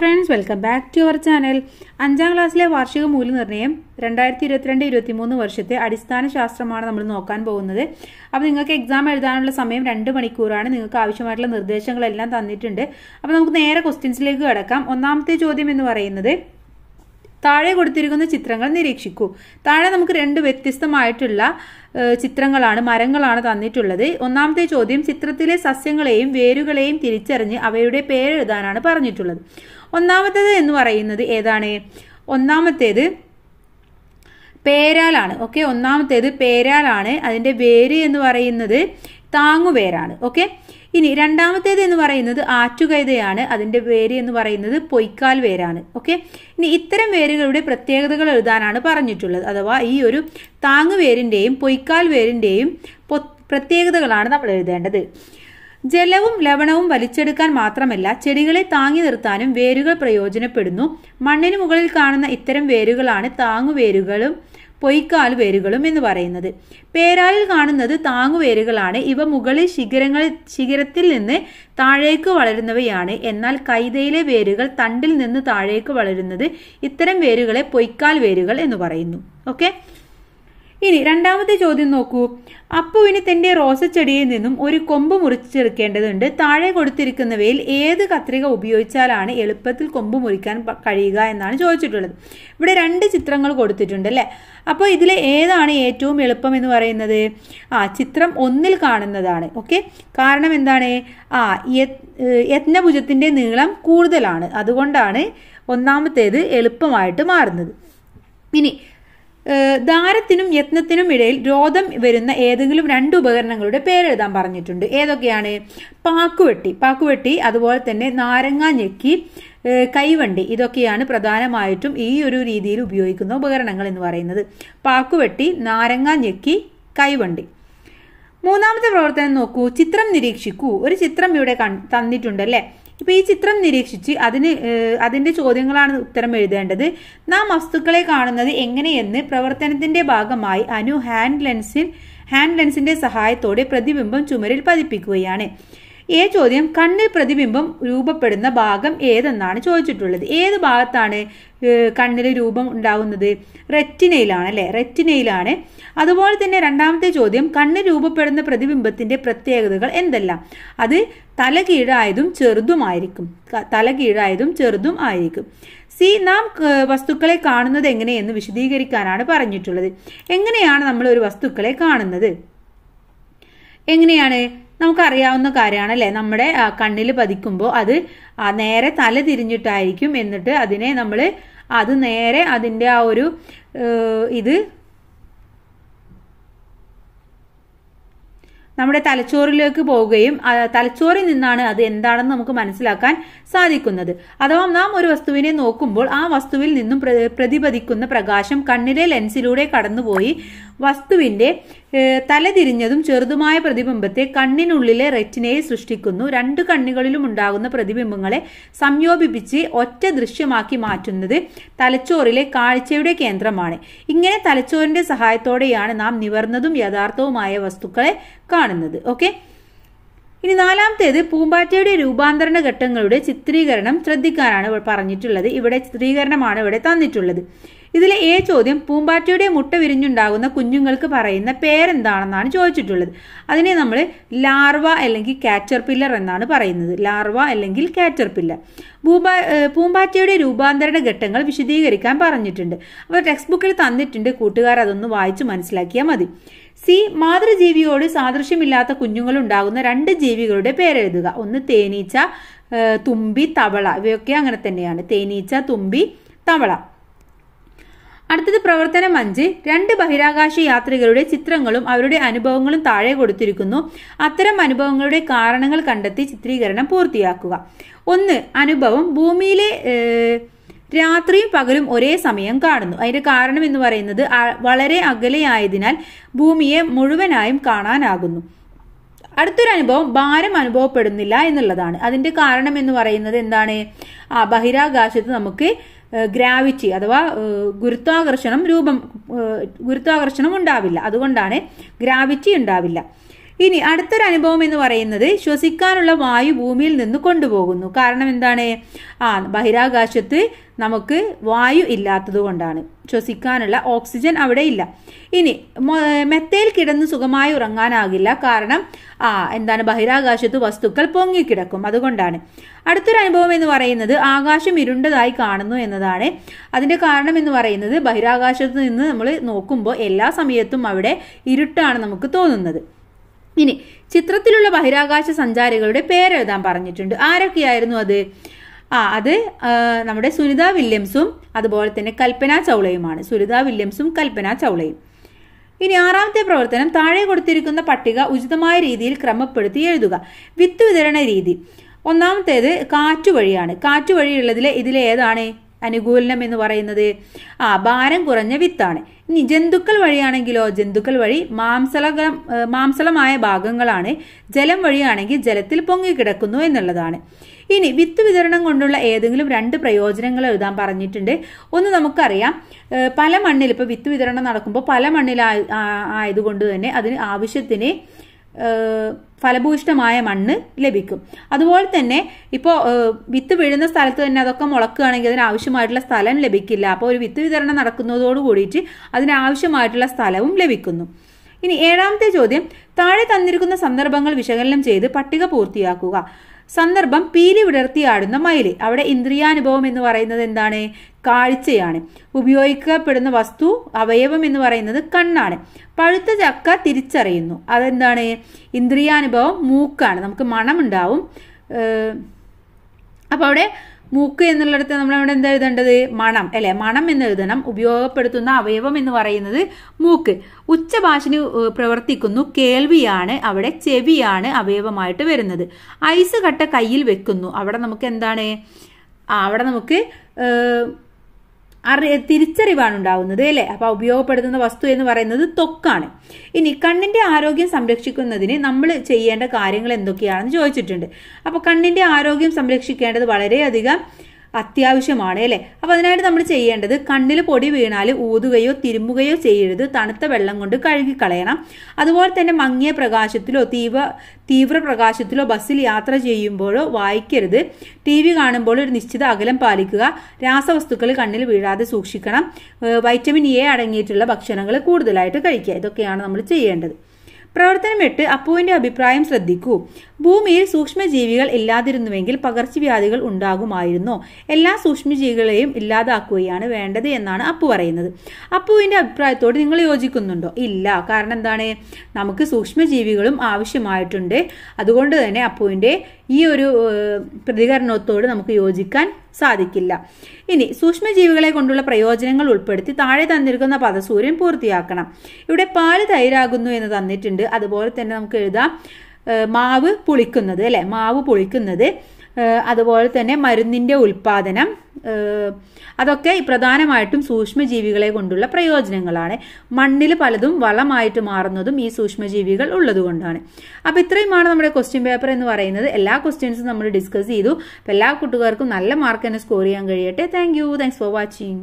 friends welcome back to our channel അഞ്ചാം ക്ലാസ്സിലെ വാർഷിക മൂല്യനിർണ്ണയം രണ്ടായിരത്തി ഇരുപത്തിരണ്ട് ഇരുപത്തി മൂന്ന് വർഷത്തെ അടിസ്ഥാന ശാസ്ത്രമാണ് നമ്മൾ നോക്കാൻ പോകുന്നത് അപ്പോൾ നിങ്ങൾക്ക് എക്സാം എഴുതാനുള്ള സമയം രണ്ട് മണിക്കൂറാണ് നിങ്ങൾക്ക് ആവശ്യമായിട്ടുള്ള നിർദ്ദേശങ്ങളെല്ലാം തന്നിട്ടുണ്ട് അപ്പോൾ നമുക്ക് നേരെ ക്വസ്റ്റ്യൻസിലേക്ക് കിടക്കാം ഒന്നാമത്തെ ചോദ്യം എന്ന് പറയുന്നത് താഴെ കൊടുത്തിരിക്കുന്ന ചിത്രങ്ങൾ നിരീക്ഷിക്കൂ താഴെ നമുക്ക് രണ്ട് വ്യത്യസ്തമായിട്ടുള്ള ചിത്രങ്ങളാണ് മരങ്ങളാണ് തന്നിട്ടുള്ളത് ഒന്നാമത്തെ ചോദ്യം ചിത്രത്തിലെ സസ്യങ്ങളെയും വേരുകളെയും തിരിച്ചറിഞ്ഞ് അവയുടെ പേരെഴുതാനാണ് പറഞ്ഞിട്ടുള്ളത് ഒന്നാമത്തേത് എന്ന് പറയുന്നത് ഏതാണ് ഒന്നാമത്തേത് പേരാലാണ് ഓക്കെ ഒന്നാമത്തേത് പേരാലാണ് അതിൻ്റെ വേര് എന്ന് പറയുന്നത് താങ്ങുവേരാണ് ഓക്കെ ഇനി രണ്ടാമത്തേത് എന്ന് പറയുന്നത് ആറ്റുകൈതയാണ് അതിൻ്റെ വേര് എന്ന് പറയുന്നത് പൊയ്ക്കാൽ വേരാണ് ഓക്കെ ഇനി ഇത്തരം വേരുകളുടെ പ്രത്യേകതകൾ എഴുതാനാണ് പറഞ്ഞിട്ടുള്ളത് അഥവാ ഈ ഒരു താങ്ങുവേരിൻ്റെയും പൊയ്ക്കാൽ വേരിൻ്റെയും പ്രത്യേകതകളാണ് നമ്മൾ എഴുതേണ്ടത് ജലവും ലവണവും വലിച്ചെടുക്കാൻ മാത്രമല്ല ചെടികളെ താങ്ങി നിർത്താനും വേരുകൾ പ്രയോജനപ്പെടുന്നു മണ്ണിന് മുകളിൽ കാണുന്ന ഇത്തരം വേരുകളാണ് താങ്ങുവേരുകളും പൊയ്ക്കാൽ വേരുകളും എന്ന് പറയുന്നത് പേരാലിൽ കാണുന്നത് താങ്ങുവേരുകളാണ് ഇവ മുകളിൽ ശിഖരങ്ങൾ ശിഖരത്തിൽ നിന്ന് താഴേക്ക് വളരുന്നവയാണ് എന്നാൽ കൈതയിലെ വേരുകൾ തണ്ടിൽ നിന്ന് താഴേക്ക് വളരുന്നത് ഇത്തരം വേരുകളെ പൊയ്ക്കാൽ വേരുകൾ എന്ന് പറയുന്നു ഓക്കെ ഇനി രണ്ടാമത്തെ ചോദ്യം നോക്കൂ അപ്പുവിന് തന്റെ റോസച്ചെടിയിൽ നിന്നും ഒരു കൊമ്പ് മുറിച്ചെടുക്കേണ്ടതുണ്ട് താഴെ കൊടുത്തിരിക്കുന്നവയിൽ ഏത് കത്രിക ഉപയോഗിച്ചാലാണ് എളുപ്പത്തിൽ കൊമ്പ് മുറിക്കാൻ കഴിയുക എന്നാണ് ചോദിച്ചിട്ടുള്ളത് ഇവിടെ രണ്ട് ചിത്രങ്ങൾ കൊടുത്തിട്ടുണ്ട് അല്ലേ അപ്പോൾ ഇതിൽ ഏതാണ് ഏറ്റവും എളുപ്പം എന്ന് പറയുന്നത് ആ ചിത്രം ഒന്നിൽ കാണുന്നതാണ് ഓക്കെ കാരണം എന്താണ് ആ യത്നഭുജത്തിന്റെ നീളം കൂടുതലാണ് അതുകൊണ്ടാണ് ഒന്നാമത്തേത് എളുപ്പമായിട്ട് മാറുന്നത് ഇനി ദാരത്തിനും യത്നത്തിനും ഇടയിൽ രോധം വരുന്ന ഏതെങ്കിലും രണ്ട് ഉപകരണങ്ങളുടെ പേരെഴുതാൻ പറഞ്ഞിട്ടുണ്ട് ഏതൊക്കെയാണ് പാക്കുവെട്ടി പാക്കുവെട്ടി അതുപോലെ തന്നെ നാരങ്ങ ഞെക്കി കൈവണ്ടി ഇതൊക്കെയാണ് പ്രധാനമായിട്ടും ഈ ഒരു രീതിയിൽ ഉപയോഗിക്കുന്ന ഉപകരണങ്ങൾ എന്ന് പറയുന്നത് പാക്കുവെട്ടി നാരങ്ങ ഞെക്കി കൈവണ്ടി മൂന്നാമത്തെ പ്രവർത്തനം നോക്കൂ ചിത്രം നിരീക്ഷിക്കൂ ഒരു ചിത്രം ഇവിടെ തന്നിട്ടുണ്ട് അല്ലേ ഇപ്പോൾ ഈ ചിത്രം നിരീക്ഷിച്ച് അതിന് അതിൻ്റെ ചോദ്യങ്ങളാണ് ഉത്തരം എഴുതേണ്ടത് നാം വസ്തുക്കളെ കാണുന്നത് എങ്ങനെയെന്ന് പ്രവർത്തനത്തിൻ്റെ ഭാഗമായി അനു ഹാൻഡ് ലെൻസിൻ ഹാൻഡ് ലെൻസിൻ്റെ സഹായത്തോടെ പ്രതിബിംബം ചുമരിൽ പതിപ്പിക്കുകയാണ് ഈ ചോദ്യം കണ്ണിൽ പ്രതിബിംബം രൂപപ്പെടുന്ന ഭാഗം ഏതെന്നാണ് ചോദിച്ചിട്ടുള്ളത് ഏത് ഭാഗത്താണ് കണ്ണിൽ രൂപം ഉണ്ടാകുന്നത് റെറ്റിനയിലാണ് അല്ലേ റെറ്റിനയിലാണ് അതുപോലെ തന്നെ രണ്ടാമത്തെ ചോദ്യം കണ്ണ് രൂപപ്പെടുന്ന പ്രതിബിംബത്തിന്റെ പ്രത്യേകതകൾ എന്തെല്ലാം അത് തലകീഴായതും ചെറുതുമായിരിക്കും തലകീഴായതും ചെറുതും ആയിരിക്കും സി നാം വസ്തുക്കളെ കാണുന്നത് എങ്ങനെയെന്ന് വിശദീകരിക്കാനാണ് പറഞ്ഞിട്ടുള്ളത് എങ്ങനെയാണ് നമ്മൾ ഒരു വസ്തുക്കളെ കാണുന്നത് എങ്ങനെയാണ് നമുക്കറിയാവുന്ന കാര്യമാണ് അല്ലേ നമ്മുടെ കണ്ണിൽ പതിക്കുമ്പോൾ അത് നേരെ തല തിരിഞ്ഞിട്ടായിരിക്കും എന്നിട്ട് അതിനെ നമ്മൾ അത് നേരെ അതിൻ്റെ ആ ഒരു ഇത് നമ്മുടെ തലച്ചോറിലേക്ക് പോവുകയും തലച്ചോറിൽ നിന്നാണ് അത് എന്താണെന്ന് നമുക്ക് മനസ്സിലാക്കാൻ സാധിക്കുന്നത് അഥവാ നാം ഒരു വസ്തുവിനെ നോക്കുമ്പോൾ ആ വസ്തുവിൽ നിന്നും പ്രതിപതിക്കുന്ന പ്രകാശം കണ്ണിലെ ലെൻസിലൂടെ കടന്നുപോയി വസ്തുവിന്റെ തലതിരിഞ്ഞതും ചെറുതുമായ പ്രതിബിംബത്തെ കണ്ണിനുള്ളിലെ റെറ്റിനയെ സൃഷ്ടിക്കുന്നു രണ്ട് കണ്ണുകളിലും ഉണ്ടാകുന്ന പ്രതിബിംബങ്ങളെ സംയോപിപ്പിച്ച് ഒറ്റ ദൃശ്യമാക്കി മാറ്റുന്നത് തലച്ചോറിലെ കാഴ്ചയുടെ കേന്ദ്രമാണ് ഇങ്ങനെ തലച്ചോറിന്റെ സഹായത്തോടെയാണ് നാം നിവർന്നതും യഥാർത്ഥവുമായ വസ്തുക്കളെ കാണുന്നത് ഓക്കെ ഇനി നാലാമത്തേത് പൂമ്പാറ്റയുടെ രൂപാന്തരണ ഘട്ടങ്ങളുടെ ചിത്രീകരണം ശ്രദ്ധിക്കാനാണ് പറഞ്ഞിട്ടുള്ളത് ഇവിടെ ചിത്രീകരണമാണ് ഇവിടെ തന്നിട്ടുള്ളത് ഇതിലെ എ ചോദ്യം പൂമ്പാറ്റയുടെ മുട്ട വിരിഞ്ഞുണ്ടാകുന്ന കുഞ്ഞുങ്ങൾക്ക് പറയുന്ന പേരെന്താണെന്നാണ് ചോദിച്ചിട്ടുള്ളത് അതിനെ നമ്മൾ ലാർവ അല്ലെങ്കിൽ കാറ്റർ പില്ലർ എന്നാണ് പറയുന്നത് ലാർവ അല്ലെങ്കിൽ കാറ്റർ പില്ലർ പൂമ്പാ പൂമ്പാറ്റയുടെ രൂപാന്തരണ ഘട്ടങ്ങൾ വിശദീകരിക്കാൻ പറഞ്ഞിട്ടുണ്ട് അപ്പോൾ ടെക്സ്റ്റ് ബുക്കിൽ തന്നിട്ടുണ്ട് കൂട്ടുകാർ അതൊന്ന് വായിച്ച് മനസ്സിലാക്കിയാൽ മതി സി മാതൃജീവിയോട് സാദൃശ്യമില്ലാത്ത കുഞ്ഞുങ്ങളുണ്ടാകുന്ന രണ്ട് ജീവികളുടെ പേരെഴുതുക ഒന്ന് തേനീച്ച തുമ്പി തവള ഇവയൊക്കെ അങ്ങനെ തന്നെയാണ് തേനീച്ച തുമ്പി തവള അടുത്തത് പ്രവർത്തനം അഞ്ച് രണ്ട് ബഹിരാകാശ യാത്രികരുടെ ചിത്രങ്ങളും അവരുടെ അനുഭവങ്ങളും താഴെ കൊടുത്തിരിക്കുന്നു അത്തരം അനുഭവങ്ങളുടെ കാരണങ്ങൾ കണ്ടെത്തി ചിത്രീകരണം പൂർത്തിയാക്കുക ഒന്ന് അനുഭവം ഭൂമിയിലെ രാത്രിയും പകലും ഒരേ സമയം കാണുന്നു അതിന്റെ കാരണം എന്ന് പറയുന്നത് വളരെ അകലെയായതിനാൽ ഭൂമിയെ മുഴുവനായും കാണാനാകുന്നു അടുത്തൊരു അനുഭവം ഭാരം അനുഭവപ്പെടുന്നില്ല എന്നുള്ളതാണ് അതിന്റെ കാരണം എന്ന് പറയുന്നത് എന്താണ് ആ ബഹിരാകാശത്ത് നമുക്ക് ഗ്രാവിറ്റി അഥവാ ഗുരുത്വാകർഷണം രൂപം ഗുരുത്വാകർഷണം ഉണ്ടാവില്ല അതുകൊണ്ടാണ് ഗ്രാവിറ്റി ഉണ്ടാവില്ല ഇനി അടുത്തൊരു അനുഭവം എന്ന് പറയുന്നത് ശ്വസിക്കാനുള്ള വായു ഭൂമിയിൽ നിന്ന് കൊണ്ടുപോകുന്നു കാരണം എന്താണ് ആ ബഹിരാകാശത്ത് നമുക്ക് വായു ഇല്ലാത്തത് കൊണ്ടാണ് ശ്വസിക്കാനുള്ള ഓക്സിജൻ അവിടെ ഇല്ല ഇനി മെത്തയിൽ കിടന്ന് സുഖമായി ഉറങ്ങാനാകില്ല കാരണം ആ എന്താണ് ബഹിരാകാശത്ത് വസ്തുക്കൾ പൊങ്ങിക്കിടക്കും അതുകൊണ്ടാണ് അടുത്തൊരു അനുഭവം എന്ന് പറയുന്നത് ആകാശം ഇരുണ്ടതായി കാണുന്നു എന്നതാണ് അതിൻ്റെ കാരണം എന്ന് പറയുന്നത് ബഹിരാകാശത്ത് നിന്ന് നമ്മൾ നോക്കുമ്പോൾ എല്ലാ സമയത്തും അവിടെ ഇരുട്ടാണ് നമുക്ക് തോന്നുന്നത് ഇനി ചിത്രത്തിലുള്ള ബഹിരാകാശ സഞ്ചാരികളുടെ പേരെഴുതാൻ പറഞ്ഞിട്ടുണ്ട് ആരൊക്കെയായിരുന്നു അത് ആ അത് നമ്മുടെ സുനിത വില്യംസും അതുപോലെ തന്നെ കൽപ്പന ചൗളയുമാണ് സുനിത വില്യംസും കൽപ്പന ചൗളയും ഇനി ആറാമത്തെ പ്രവർത്തനം താഴെ കൊടുത്തിരിക്കുന്ന പട്ടിക ഉചിതമായ രീതിയിൽ ക്രമപ്പെടുത്തി എഴുതുക വിത്ത് വിതരണ രീതി ഒന്നാമത്തേത് കാറ്റുവഴിയാണ് കാറ്റുവഴിയുള്ളതിൽ ഇതിലേതാണ് അനുകൂലനം എന്ന് പറയുന്നത് ആ ഭാരം കുറഞ്ഞ വിത്താണ് ഇനി ജന്തുക്കൾ വഴിയാണെങ്കിലോ ജന്തുക്കൾ വഴി മാംസല മാംസളമായ ഭാഗങ്ങളാണ് ജലം വഴിയാണെങ്കിൽ ജലത്തിൽ പൊങ്ങിക്കിടക്കുന്നു എന്നുള്ളതാണ് ഇനി വിത്ത് വിതരണം കൊണ്ടുള്ള ഏതെങ്കിലും രണ്ട് പ്രയോജനങ്ങൾ എഴുതാൻ പറഞ്ഞിട്ടുണ്ട് ഒന്ന് നമുക്കറിയാം പല മണ്ണിൽ ഇപ്പോൾ വിത്ത് വിതരണം നടക്കുമ്പോൾ പല മണ്ണിൽ ആയതുകൊണ്ട് തന്നെ അതിന് ആവശ്യത്തിന് ഫലഭൂയിഷ്ഠമായ മണ്ണ് ലഭിക്കും അതുപോലെ തന്നെ ഇപ്പോൾ വിത്ത് വീഴുന്ന സ്ഥലത്ത് തന്നെ അതൊക്കെ മുളക്കുകയാണെങ്കിൽ അതിന് സ്ഥലം ലഭിക്കില്ല അപ്പോൾ ഒരു വിത്ത് വിതരണം നടക്കുന്നതോട് കൂടിയിട്ട് അതിനാവശ്യമായിട്ടുള്ള സ്ഥലവും ലഭിക്കുന്നു ഇനി ഏഴാമത്തെ ചോദ്യം താഴെ തന്നിരിക്കുന്ന സന്ദർഭങ്ങൾ വിശകലനം ചെയ്ത് പട്ടിക പൂർത്തിയാക്കുക സന്ദർഭം പീലി വിടർത്തിയാടുന്ന മയില് അവിടെ ഇന്ദ്രിയാനുഭവം എന്ന് പറയുന്നത് എന്താണ് കാഴ്ചയാണ് ഉപയോഗിക്കപ്പെടുന്ന വസ്തു അവയവം എന്ന് പറയുന്നത് കണ്ണാണ് പഴുത്ത ചക്ക തിരിച്ചറിയുന്നു അതെന്താണ് ഇന്ദ്രിയാനുഭവം മൂക്കാണ് നമുക്ക് മണമുണ്ടാവും അപ്പോൾ അവിടെ മൂക്ക് എന്നുള്ളിടത്ത് നമ്മളവിടെ എന്താ എഴുതേണ്ടത് മണം അല്ലെ മണം എന്ന് എഴുതണം ഉപയോഗപ്പെടുത്തുന്ന അവയവം എന്ന് പറയുന്നത് മൂക്ക് ഉച്ചഭാഷിന് പ്രവർത്തിക്കുന്നു കേൾവിയാണ് അവിടെ ചെവിയാണ് അവയവമായിട്ട് വരുന്നത് ഐസ് കട്ട കയ്യിൽ വെക്കുന്നു അവിടെ നമുക്ക് എന്താണ് അവിടെ നമുക്ക് അറി തിരിച്ചറിവാണ് ഉണ്ടാകുന്നത് അല്ലേ അപ്പൊ ഉപയോഗപ്പെടുത്തുന്ന വസ്തു എന്ന് പറയുന്നത് തൊക്കാണ് ഇനി കണ്ണിന്റെ ആരോഗ്യം സംരക്ഷിക്കുന്നതിന് നമ്മൾ ചെയ്യേണ്ട കാര്യങ്ങൾ എന്തൊക്കെയാണെന്ന് ചോദിച്ചിട്ടുണ്ട് അപ്പൊ കണ്ണിന്റെ ആരോഗ്യം സംരക്ഷിക്കേണ്ടത് വളരെയധികം അത്യാവശ്യമാണ് അല്ലേ അപ്പോൾ അതിനായിട്ട് നമ്മൾ ചെയ്യേണ്ടത് കണ്ണിൽ പൊടി വീണാൽ ഊതുകയോ തിരുമ്പുകയോ ചെയ്യരുത് തണുത്ത വെള്ളം കൊണ്ട് കഴുകിക്കളയണം അതുപോലെ തന്നെ മങ്ങിയ പ്രകാശത്തിലോ തീവ്ര തീവ്ര പ്രകാശത്തിലോ ബസ്സിൽ യാത്ര ചെയ്യുമ്പോഴോ വായിക്കരുത് ടി വി കാണുമ്പോൾ ഒരു നിശ്ചിത അകലം പാലിക്കുക രാസവസ്തുക്കൾ കണ്ണിൽ വീഴാതെ സൂക്ഷിക്കണം വൈറ്റമിൻ എ അടങ്ങിയിട്ടുള്ള ഭക്ഷണങ്ങൾ കൂടുതലായിട്ട് കഴിക്കുക ഇതൊക്കെയാണ് നമ്മൾ ചെയ്യേണ്ടത് പ്രവർത്തനം എട്ട് അപ്പുവിന്റെ അഭിപ്രായം ശ്രദ്ധിക്കൂ ഭൂമിയിൽ സൂക്ഷ്മജീവികൾ ഇല്ലാതിരുന്നുവെങ്കിൽ പകർച്ചവ്യാധികൾ ഉണ്ടാകുമായിരുന്നോ എല്ലാ സൂക്ഷ്മജീവികളെയും ഇല്ലാതാക്കുകയാണ് വേണ്ടത് എന്നാണ് അപ്പു പറയുന്നത് അപ്പുവിന്റെ അഭിപ്രായത്തോട് നിങ്ങൾ യോജിക്കുന്നുണ്ടോ ഇല്ല കാരണം എന്താണ് നമുക്ക് സൂക്ഷ്മജീവികളും ആവശ്യമായിട്ടുണ്ട് അതുകൊണ്ട് തന്നെ അപ്പുവിന്റെ ഈ ഒരു പ്രതികരണത്തോട് നമുക്ക് യോജിക്കാൻ സാധിക്കില്ല ഇനി സൂക്ഷ്മജീവികളെ കൊണ്ടുള്ള പ്രയോജനങ്ങൾ ഉൾപ്പെടുത്തി താഴെ തന്നിരിക്കുന്ന പദസൂര്യൻ പൂർത്തിയാക്കണം ഇവിടെ പാല് തൈരാകുന്നു എന്ന് തന്നിട്ടുണ്ട് അതുപോലെ തന്നെ നമുക്ക് എഴുതാം മാവ് പുളിക്കുന്നത് അല്ലെ മാവ് പുളിക്കുന്നത് അതുപോലെ തന്നെ മരുന്നിൻ്റെ ഉൽപ്പാദനം അതൊക്കെ പ്രധാനമായിട്ടും സൂക്ഷ്മജീവികളെ കൊണ്ടുള്ള പ്രയോജനങ്ങളാണ് മണ്ണിൽ പലതും വളമായിട്ട് മാറുന്നതും ഈ സൂക്ഷ്മജീവികൾ ഉള്ളതുകൊണ്ടാണ് അപ്പോൾ ഇത്രയുമാണ് നമ്മുടെ ക്വസ്റ്റ്യൻ പേപ്പർ എന്ന് പറയുന്നത് എല്ലാ ക്വസ്റ്റ്യൻസും നമ്മൾ ഡിസ്കസ് ചെയ്തു അപ്പോൾ എല്ലാ കൂട്ടുകാർക്കും നല്ല മാർക്ക് തന്നെ സ്കോർ ചെയ്യാൻ കഴിയട്ടെ thank you thanks for watching